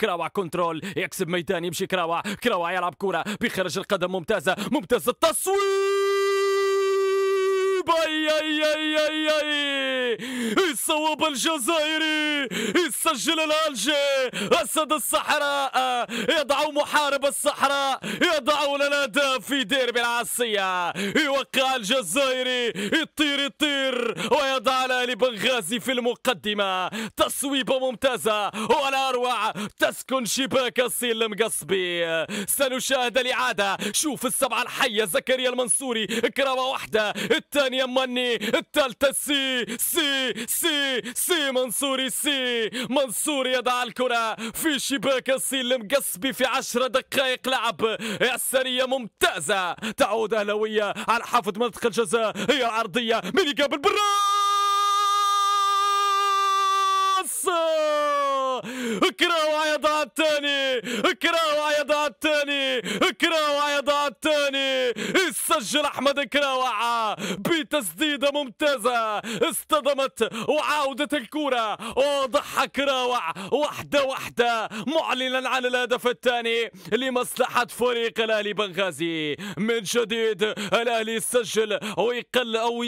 كراوع كنترول يكسب ميدان يمشي كراوع كراوع يلعب كرة بخرج القدم ممتازة ممتاز التصويب اي اي اي اي, أي. الصواب الجزائري يسجل الالجي اسد الصحراء يضع محارب الصحراء لنا الاهداف في ديربي العاصيه يوقع الجزائري يطير يطير ويضع الاهلي بنغازي في المقدمه تصويبه ممتازه والاروع تسكن شباك السلم المقصبي سنشاهد الاعاده شوف السبعه الحيه زكريا المنصوري كرامه واحده الثانيه مني الثالثه سي سي سي سي سي منصوري سي منصور يضع الكرة في شباك الصين المقصبي في عشر دقائق لعب عسرية ممتازة تعود أهلوية على حافظ منطقة الجزاء هي العرضية من يقابل بالراس كراوة يضع الثاني كراوة يضع الثاني كراوة يضع سجل احمد كراوعة بتسديدة ممتازة اصطدمت وعاودت الكرة وضحى كراوع واحدة واحدة معلنا عن الهدف الثاني لمصلحة فريق الاهلي بنغازي من جديد الاهلي سجل ويقل او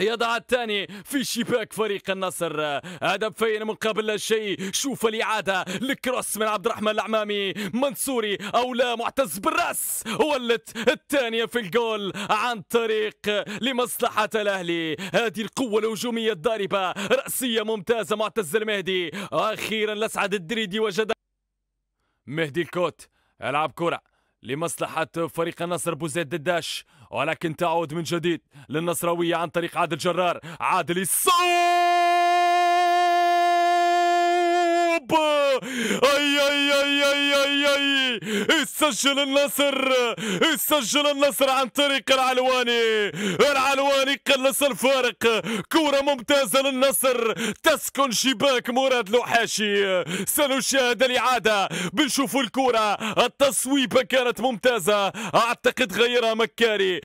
يضع الثاني في شباك فريق النصر هدف فين من قبل شيء شوف الإعادة الكروس من عبد الرحمن العمامي منصوري أو لا معتز بالرأس ولت الثانية في الجول عن طريق لمصلحة الأهلي هذه القوة الهجومية الضاربة رأسية ممتازة معتز المهدي أخيرا لسعد الدريدي وجد مهدي الكوت العب كره لمصلحة فريق النصر بوزيد الداش ولكن تعود من جديد للنصراوية عن طريق عادل جرار عادل يصوب أي أي أي أي أي يسجل سجل النصر سجل النصر عن طريق العلواني العلواني قلص الفارق كورة ممتازة للنصر تسكن شباك مراد لوحاشي سنشاهد الإعادة بنشوف الكورة التصويبة كانت ممتازة أعتقد غيرها مكاري